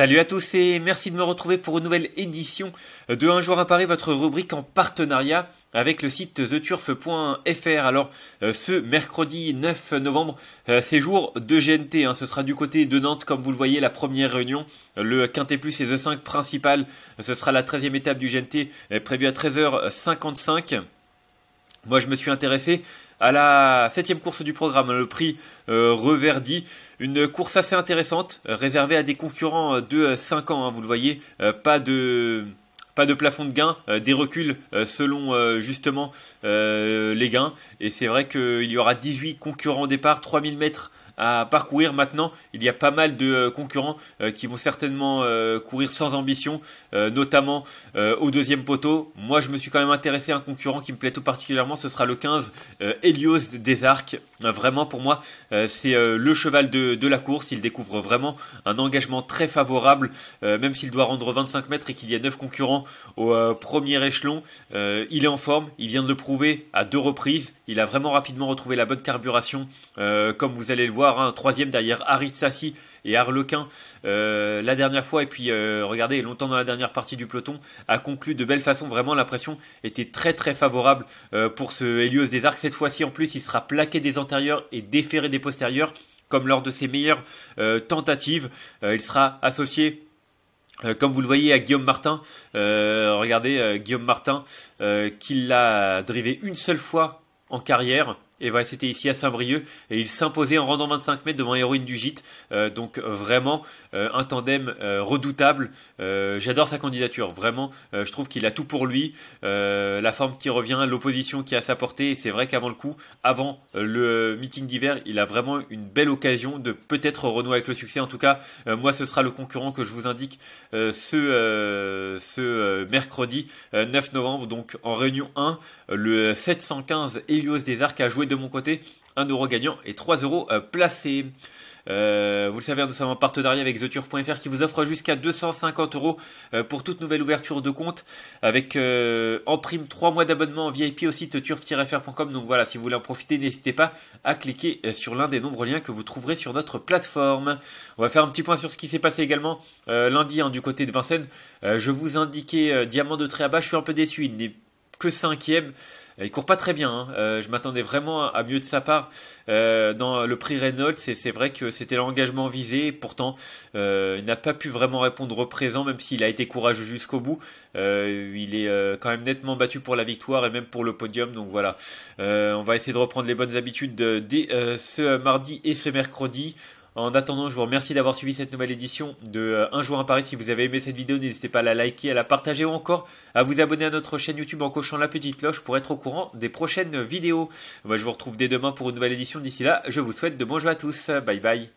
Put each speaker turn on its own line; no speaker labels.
Salut à tous et merci de me retrouver pour une nouvelle édition de Un jour à Paris, votre rubrique en partenariat avec le site theturf.fr. Alors euh, ce mercredi 9 novembre, euh, c'est jour de GNT. Hein. Ce sera du côté de Nantes, comme vous le voyez, la première réunion. Le Quintet Plus et The 5 principal. Ce sera la 13e étape du GNT euh, prévue à 13h55. Moi, je me suis intéressé à la septième course du programme, le prix euh, Reverdi. Une course assez intéressante, réservée à des concurrents euh, de 5 euh, ans, hein, vous le voyez, pas de pas de plafond de gain, des reculs selon justement les gains. Et c'est vrai qu'il y aura 18 concurrents au départ, 3000 mètres à parcourir maintenant. Il y a pas mal de euh, concurrents euh, qui vont certainement euh, courir sans ambition, notamment au deuxième poteau. Moi, je me suis quand même intéressé à un concurrent qui me plaît tout particulièrement, ce sera le 15, Helios des Arcs. Vraiment, pour moi, c'est le cheval de, la course. Il découvre vraiment un engagement très favorable, même s'il doit rendre 25 mètres et qu'il y a 9 concurrents au premier échelon. il est en forme, il vient de le prouver à deux reprises. Il a vraiment rapidement retrouvé la bonne carburation, comme vous allez le voir un troisième derrière Harry Sassi et Harlequin euh, la dernière fois, et puis euh, regardez, longtemps dans la dernière partie du peloton, a conclu de belle façon, vraiment la pression était très très favorable euh, pour ce Helios des Arcs, cette fois-ci en plus il sera plaqué des antérieurs et déféré des postérieurs, comme lors de ses meilleures tentatives, il sera associé comme vous le voyez à Guillaume Martin, regardez Guillaume Martin qui l'a drivé une seule fois en carrière, et voilà, c'était ici à Saint-Brieuc. Et il s'imposait en rendant 25 mètres devant Héroïne du Gîte. Euh, donc vraiment euh, un tandem euh, redoutable. J'adore sa candidature. Vraiment, je trouve qu'il a tout pour lui. la forme qui revient, l'opposition qui a sa portée. Et c'est vrai qu'avant le coup, avant le meeting d'hiver, il a vraiment une belle occasion de peut-être renouer avec le succès. En tout cas, moi, ce sera le concurrent que je vous indique ce, mercredi 9 novembre. Donc en réunion 1, le 715 Elios des Arcs a joué de mon côté un euro gagnant et 3 euros euh, placés. Euh, vous le savez, nous sommes en partenariat avec TheTurf.fr qui vous offre jusqu'à 250 euros euh, pour toute nouvelle ouverture de compte avec en prime 3 mois d'abonnement en VIP au site turf-fr.com. Donc voilà, si vous voulez en profiter, n'hésitez pas à cliquer sur l'un des nombreux liens que vous trouverez sur notre plateforme. On va faire un petit point sur ce qui s'est passé également lundi hein, du côté de Vincennes. je vous indiquais Diamant de Tréabas, je suis un peu déçu, il n'est que cinquième. Euh, il court pas très bien. Hein. Euh, je m'attendais vraiment à mieux de sa part euh, dans le prix Reynolds. Et c'est vrai que c'était l'engagement visé. pourtant, il n'a pas pu vraiment répondre au présent, même s'il a été courageux jusqu'au bout. il est quand même nettement battu pour la victoire et même pour le podium. Donc voilà, on va essayer de reprendre les bonnes habitudes dès ce mardi et ce mercredi. En attendant, je vous remercie d'avoir suivi cette nouvelle édition de euh, Un jour à Paris. Si vous avez aimé cette vidéo, n'hésitez pas à la liker, à la partager ou encore à vous abonner à notre chaîne YouTube en cochant la petite cloche pour être au courant des prochaines vidéos. Moi, je vous retrouve dès demain pour une nouvelle édition. D'ici là, je vous souhaite de bons jeux à tous. Bye bye.